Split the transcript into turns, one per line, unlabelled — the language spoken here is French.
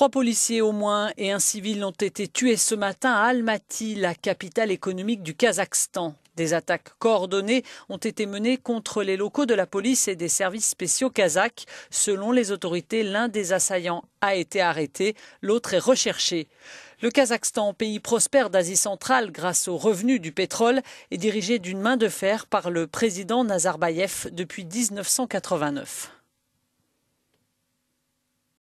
Trois policiers au moins et un civil ont été tués ce matin à Almaty, la capitale économique du Kazakhstan. Des attaques coordonnées ont été menées contre les locaux de la police et des services spéciaux kazakhs. Selon les autorités, l'un des assaillants a été arrêté, l'autre est recherché. Le Kazakhstan, pays prospère d'Asie centrale grâce aux revenus du pétrole, est dirigé d'une main de fer par le président Nazarbayev depuis 1989.